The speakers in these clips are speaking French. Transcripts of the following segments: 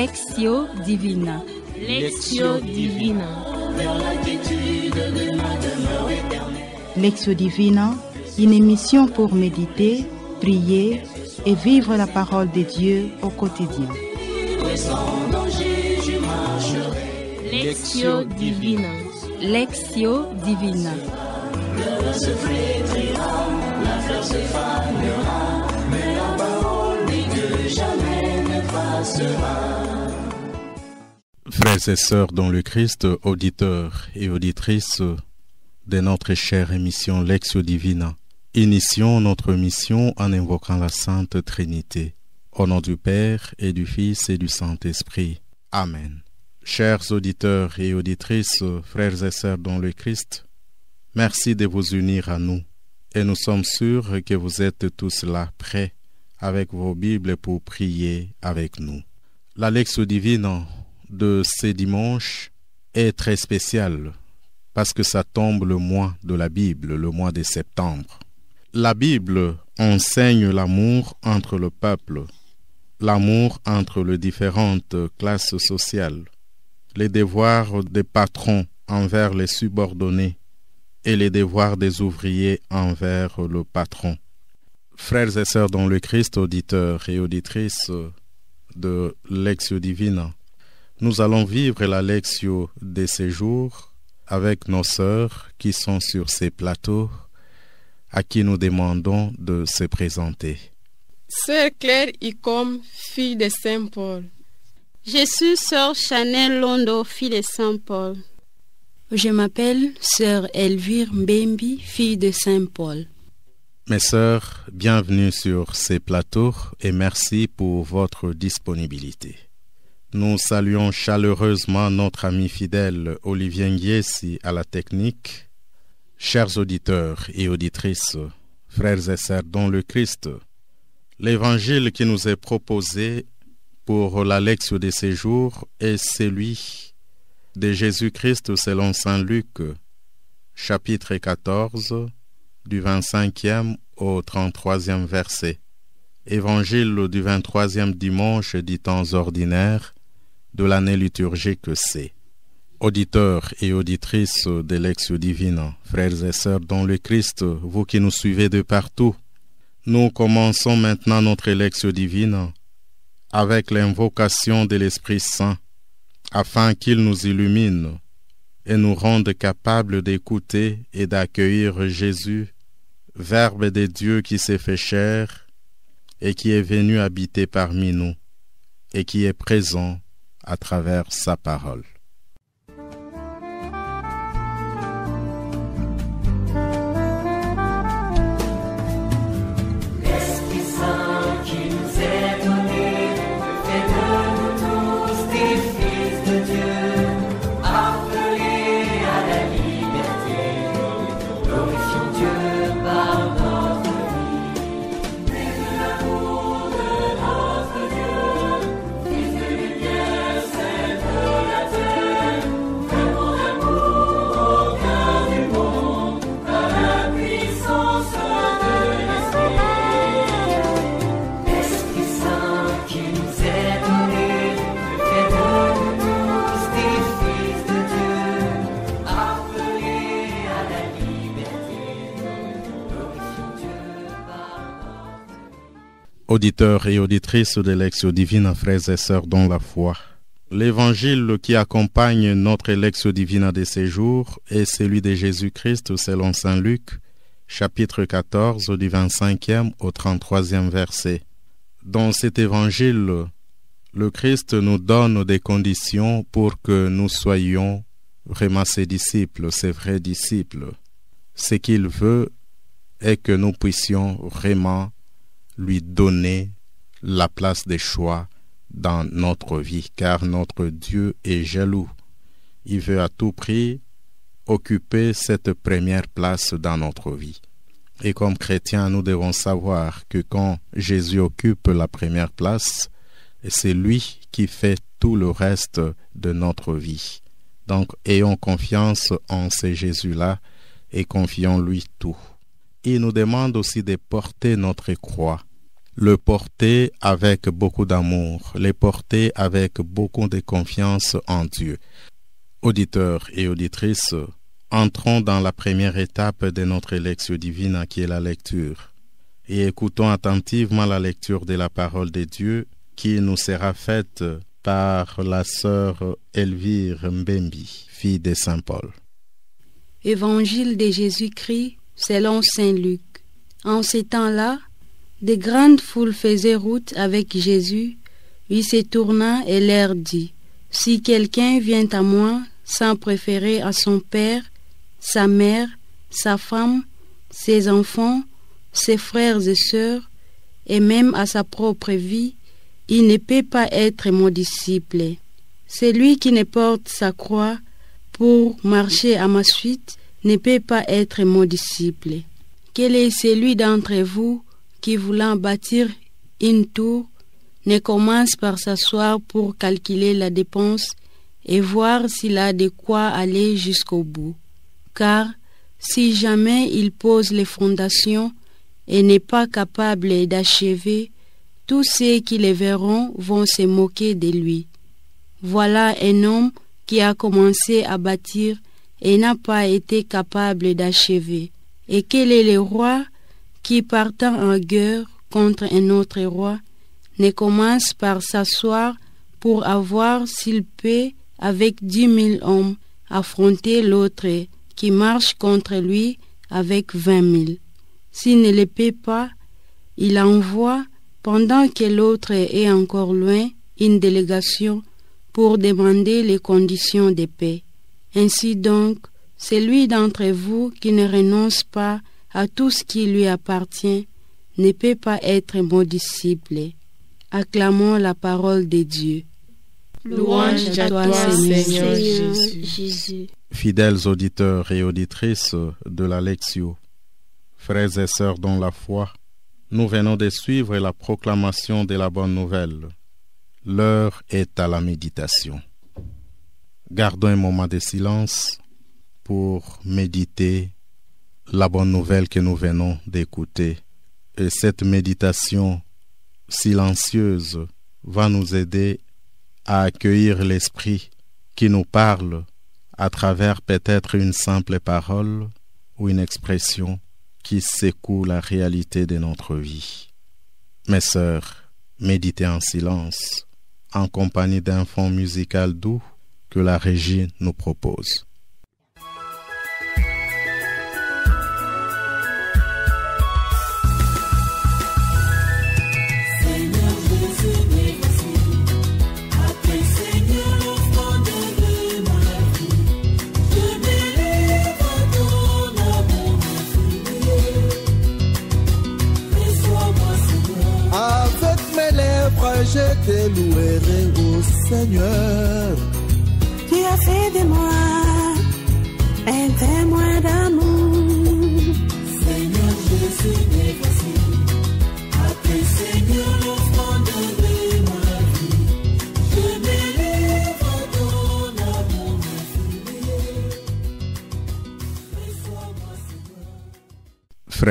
Lexio Divina. Lectio Divina. Lexio Divina, une émission pour méditer, prier et vivre la parole de Dieu au quotidien. Lexio Divina. Lexio Divina. Le se flétrira, la fleur se fanera, mais la parole n'est que jamais. Frères et sœurs dans le Christ, auditeurs et auditrices de notre chère émission Lexio Divina, initions notre mission en invoquant la Sainte Trinité. Au nom du Père et du Fils et du Saint-Esprit. Amen. Chers auditeurs et auditrices, frères et sœurs dans le Christ, merci de vous unir à nous et nous sommes sûrs que vous êtes tous là prêts avec vos Bibles pour prier avec nous. La lecture divine de ces dimanches est très spéciale parce que ça tombe le mois de la Bible, le mois de septembre. La Bible enseigne l'amour entre le peuple, l'amour entre les différentes classes sociales, les devoirs des patrons envers les subordonnés et les devoirs des ouvriers envers le patron. Frères et sœurs dans le Christ, auditeurs et auditrices de Lexio Divina, nous allons vivre la Lexio de ces jours avec nos sœurs qui sont sur ces plateaux, à qui nous demandons de se présenter. Sœur Claire Icom, fille de Saint Paul. Je suis sœur Chanel Londo, fille de Saint Paul. Je m'appelle sœur Elvire Mbembi, fille de Saint Paul mes sœurs, bienvenue sur ces plateaux et merci pour votre disponibilité. Nous saluons chaleureusement notre ami fidèle Olivier Nghiesi à la technique. Chers auditeurs et auditrices, frères et sœurs dans le Christ, l'évangile qui nous est proposé pour la lecture de ces jours est celui de Jésus-Christ selon Saint Luc, chapitre 14, du 25e au 33e verset. Évangile du 23e dimanche du temps ordinaire de l'année liturgique C. Auditeurs et auditrices de Divine, frères et sœurs dans le Christ, vous qui nous suivez de partout, nous commençons maintenant notre élection divine avec l'invocation de l'Esprit Saint, afin qu'il nous illumine et nous rende capables d'écouter et d'accueillir Jésus Verbe des dieux qui s'est fait chair et qui est venu habiter parmi nous et qui est présent à travers sa parole. Auditeurs et auditrices de l'élection Divine, frères et sœurs dans la foi. L'évangile qui accompagne notre élection Divina de ces jours est celui de Jésus-Christ selon saint Luc, chapitre 14, du 25e au 33e verset. Dans cet évangile, le Christ nous donne des conditions pour que nous soyons vraiment ses disciples, ses vrais disciples. Ce qu'il veut est que nous puissions vraiment lui donner la place des choix dans notre vie, car notre Dieu est jaloux. Il veut à tout prix occuper cette première place dans notre vie. Et comme chrétiens, nous devons savoir que quand Jésus occupe la première place, c'est lui qui fait tout le reste de notre vie. Donc ayons confiance en ce Jésus-là et confions-lui tout. Il nous demande aussi de porter notre croix le porter avec beaucoup d'amour, les porter avec beaucoup de confiance en Dieu. Auditeurs et auditrices, entrons dans la première étape de notre élection divine qui est la lecture, et écoutons attentivement la lecture de la parole de Dieu qui nous sera faite par la sœur Elvire Mbembi, fille de Saint Paul. Évangile de Jésus-Christ selon Saint Luc. En ces temps-là, des grandes foules faisaient route avec Jésus. Il se tourna et leur dit, Si quelqu'un vient à moi sans préférer à son père, sa mère, sa femme, ses enfants, ses frères et sœurs, et même à sa propre vie, il ne peut pas être mon disciple. Celui qui ne porte sa croix pour marcher à ma suite ne peut pas être mon disciple. Quel est celui d'entre vous qui voulant bâtir une tour ne commence par s'asseoir pour calculer la dépense et voir s'il a de quoi aller jusqu'au bout. Car si jamais il pose les fondations et n'est pas capable d'achever, tous ceux qui les verront vont se moquer de lui. Voilà un homme qui a commencé à bâtir et n'a pas été capable d'achever. Et quel est le roi qui partant en guerre contre un autre roi, ne commence par s'asseoir pour avoir, s'il peut, avec dix mille hommes, affronter l'autre qui marche contre lui avec vingt mille. S'il ne le paie pas, il envoie, pendant que l'autre est encore loin, une délégation pour demander les conditions de paix. Ainsi donc, celui d'entre vous qui ne renonce pas à tout ce qui lui appartient ne peut pas être bon disciple. Acclamons la parole de Dieu. Louange à toi, Seigneur, Jésus. Fidèles auditeurs et auditrices de la Lectio, frères et sœurs dans la foi, nous venons de suivre la proclamation de la bonne nouvelle. L'heure est à la méditation. Gardons un moment de silence pour méditer la bonne nouvelle que nous venons d'écouter. Et cette méditation silencieuse va nous aider à accueillir l'Esprit qui nous parle à travers peut-être une simple parole ou une expression qui secoue la réalité de notre vie. Mes sœurs, méditez en silence, en compagnie d'un fond musical doux que la régie nous propose.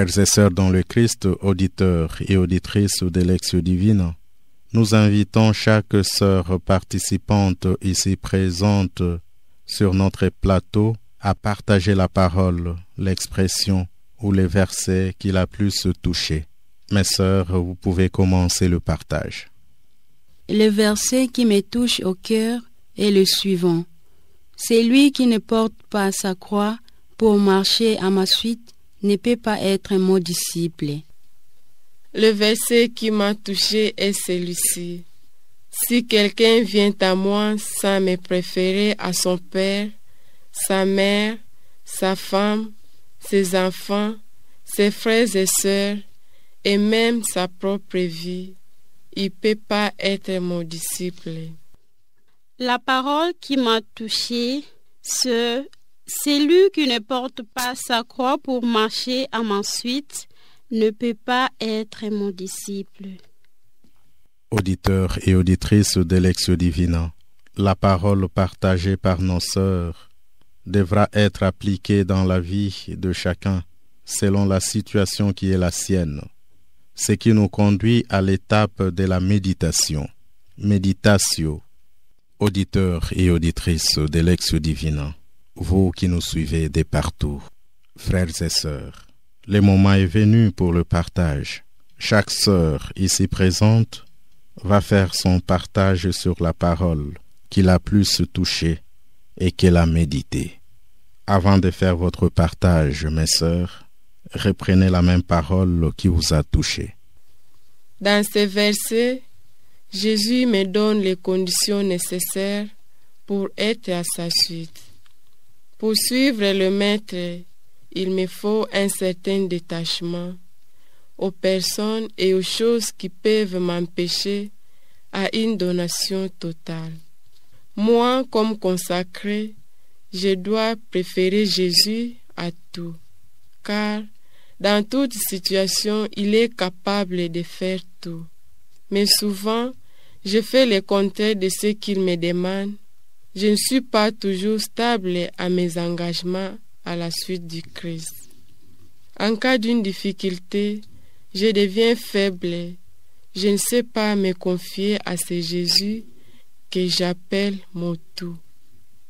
Frères et sœurs dans le Christ, auditeurs et auditrices de l'Exio Divine, nous invitons chaque sœur participante ici présente sur notre plateau à partager la parole, l'expression ou les versets qui l'a plus touché. Mes sœurs, vous pouvez commencer le partage. Le verset qui me touche au cœur est le suivant. «C'est lui qui ne porte pas sa croix pour marcher à ma suite ne peut pas être mon disciple. Le verset qui m'a touché est celui-ci. Si quelqu'un vient à moi sans me préférer à son père, sa mère, sa femme, ses enfants, ses frères et sœurs, et même sa propre vie, il ne peut pas être mon disciple. La parole qui m'a touché, ce celui qui ne porte pas sa croix pour marcher à ma suite ne peut pas être mon disciple. Auditeurs et auditrices de Divina, la parole partagée par nos sœurs devra être appliquée dans la vie de chacun selon la situation qui est la sienne, ce qui nous conduit à l'étape de la méditation. Meditatio. auditeurs et auditrices Lexio Divina vous qui nous suivez de partout, frères et sœurs, le moment est venu pour le partage. Chaque sœur ici présente va faire son partage sur la parole qui l'a plus touchée et qu'elle a méditée. Avant de faire votre partage, mes sœurs, reprenez la même parole qui vous a touché. Dans ces versets, Jésus me donne les conditions nécessaires pour être à sa suite. Pour suivre le Maître, il me faut un certain détachement aux personnes et aux choses qui peuvent m'empêcher à une donation totale. Moi, comme consacré, je dois préférer Jésus à tout, car dans toute situation, il est capable de faire tout. Mais souvent, je fais le contraire de ce qu'il me demande je ne suis pas toujours stable à mes engagements à la suite du Christ. En cas d'une difficulté, je deviens faible. Je ne sais pas me confier à ce Jésus que j'appelle mon tout.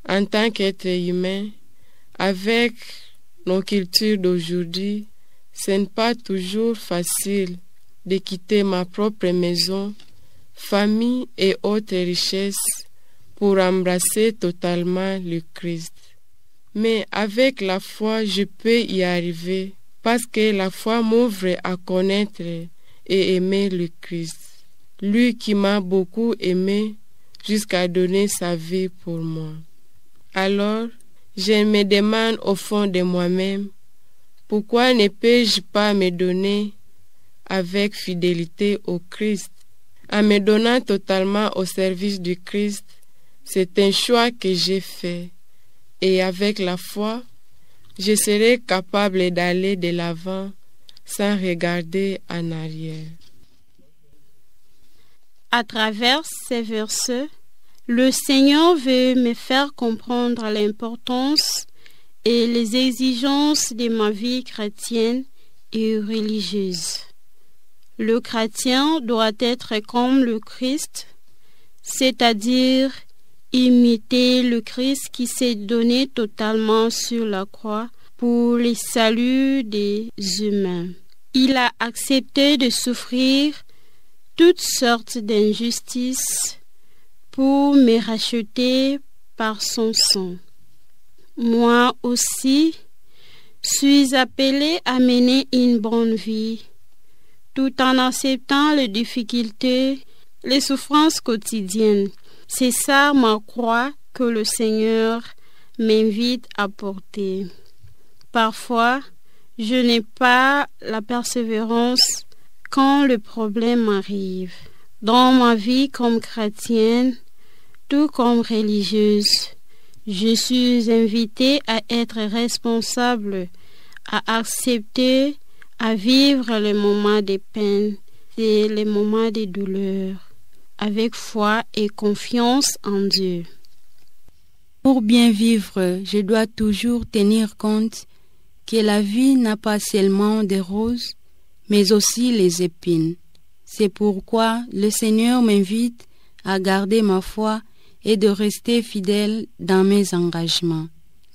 En tant qu'être humain, avec nos cultures d'aujourd'hui, ce n'est pas toujours facile de quitter ma propre maison, famille et autres richesses pour embrasser totalement le Christ. Mais avec la foi, je peux y arriver parce que la foi m'ouvre à connaître et aimer le Christ, lui qui m'a beaucoup aimé jusqu'à donner sa vie pour moi. Alors, je me demande au fond de moi-même, pourquoi ne peux-je pas me donner avec fidélité au Christ, en me donnant totalement au service du Christ c'est un choix que j'ai fait et avec la foi, je serai capable d'aller de l'avant sans regarder en arrière. À travers ces versets, le Seigneur veut me faire comprendre l'importance et les exigences de ma vie chrétienne et religieuse. Le chrétien doit être comme le Christ, c'est-à-dire imiter le Christ qui s'est donné totalement sur la croix pour le salut des humains. Il a accepté de souffrir toutes sortes d'injustices pour me racheter par son sang. Moi aussi, suis appelé à mener une bonne vie, tout en acceptant les difficultés, les souffrances quotidiennes c'est ça ma croix que le Seigneur m'invite à porter. Parfois, je n'ai pas la persévérance quand le problème arrive. Dans ma vie comme chrétienne, tout comme religieuse, je suis invitée à être responsable, à accepter, à vivre les moments de peine et les moments de douleur avec foi et confiance en Dieu. Pour bien vivre, je dois toujours tenir compte que la vie n'a pas seulement des roses, mais aussi les épines. C'est pourquoi le Seigneur m'invite à garder ma foi et de rester fidèle dans mes engagements.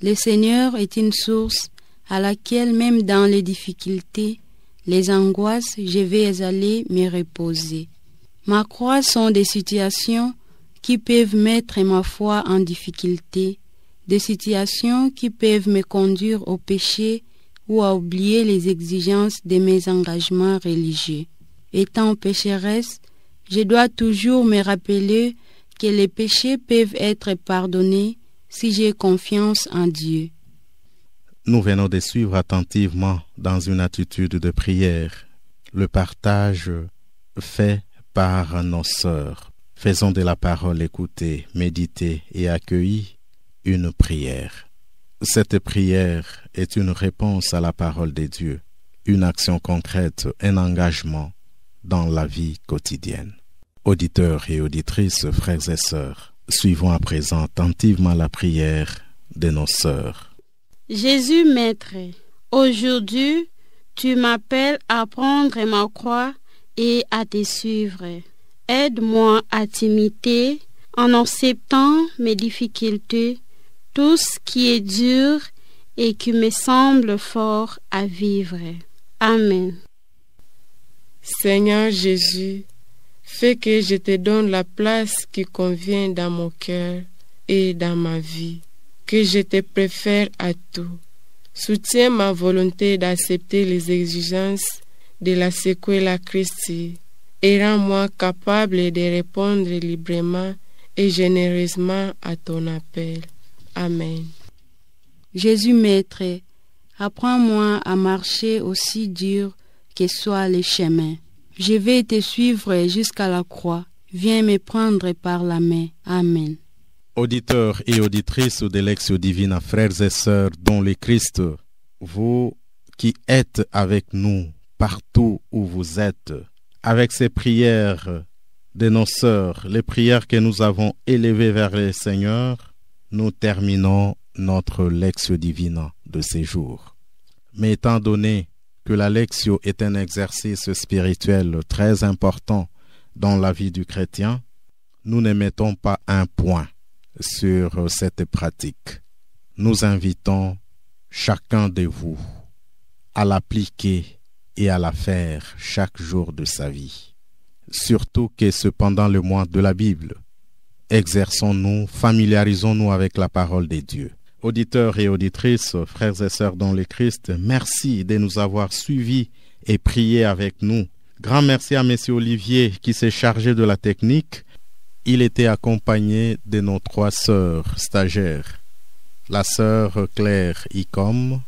Le Seigneur est une source à laquelle même dans les difficultés, les angoisses, je vais aller me reposer. Ma croix sont des situations qui peuvent mettre ma foi en difficulté, des situations qui peuvent me conduire au péché ou à oublier les exigences de mes engagements religieux. Étant pécheresse, je dois toujours me rappeler que les péchés peuvent être pardonnés si j'ai confiance en Dieu. Nous venons de suivre attentivement dans une attitude de prière le partage fait par nos sœurs. Faisons de la parole écoutée, méditée et accueillie une prière. Cette prière est une réponse à la parole de Dieu, une action concrète, un engagement dans la vie quotidienne. Auditeurs et auditrices, frères et sœurs, suivons à présent attentivement la prière de nos sœurs. Jésus Maître, aujourd'hui, tu m'appelles à prendre ma croix et à te suivre. Aide-moi à t'imiter en acceptant mes difficultés, tout ce qui est dur et qui me semble fort à vivre. Amen. Seigneur Jésus, fais que je te donne la place qui convient dans mon cœur et dans ma vie, que je te préfère à tout. Soutiens ma volonté d'accepter les exigences de la sequela Christi et rends-moi capable de répondre librement et généreusement à ton appel. Amen. Jésus Maître, apprends-moi à marcher aussi dur que soient les chemins. Je vais te suivre jusqu'à la croix. Viens me prendre par la main. Amen. Auditeurs et auditrices de divine à frères et sœurs, dont le Christ, vous qui êtes avec nous partout où vous êtes. Avec ces prières de nos sœurs, les prières que nous avons élevées vers le Seigneur, nous terminons notre lexio divina de ces jours. Mais étant donné que la lectio est un exercice spirituel très important dans la vie du chrétien, nous ne mettons pas un point sur cette pratique. Nous invitons chacun de vous à l'appliquer et à la faire chaque jour de sa vie. Surtout qu'est cependant le mois de la Bible. Exerçons-nous, familiarisons-nous avec la parole des dieux. Auditeurs et auditrices, frères et sœurs dans le Christ, merci de nous avoir suivis et priés avec nous. Grand merci à M. Olivier qui s'est chargé de la technique. Il était accompagné de nos trois sœurs stagiaires, la sœur Claire Icom,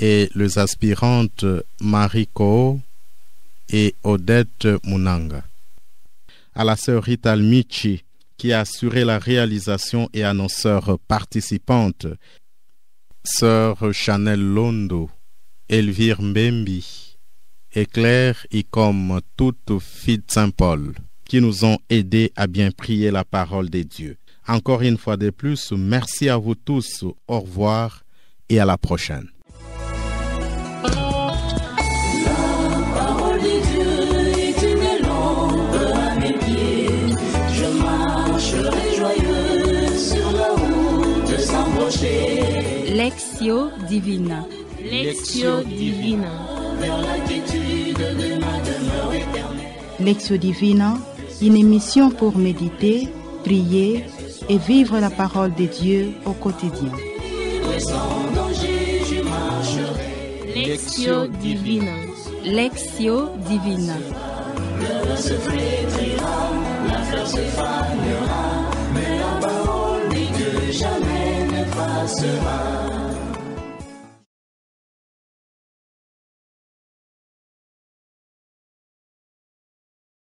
et les aspirantes Mariko et Odette Munanga. À la sœur Rita Michi, qui a assuré la réalisation et à nos sœurs participantes, sœur Chanel Londo, Elvire Mbembi et Claire et comme toutes filles de Saint-Paul, qui nous ont aidés à bien prier la parole des dieux. Encore une fois de plus, merci à vous tous, au revoir et à la prochaine. Lectio divina. Lectio divina. Lectio divina, une émission pour méditer, prier et vivre la parole de Dieu au quotidien. Lectio divina. Lectio divina. Le se flétrira, la fleur se fanera, mais la parole dit que jamais ne passera.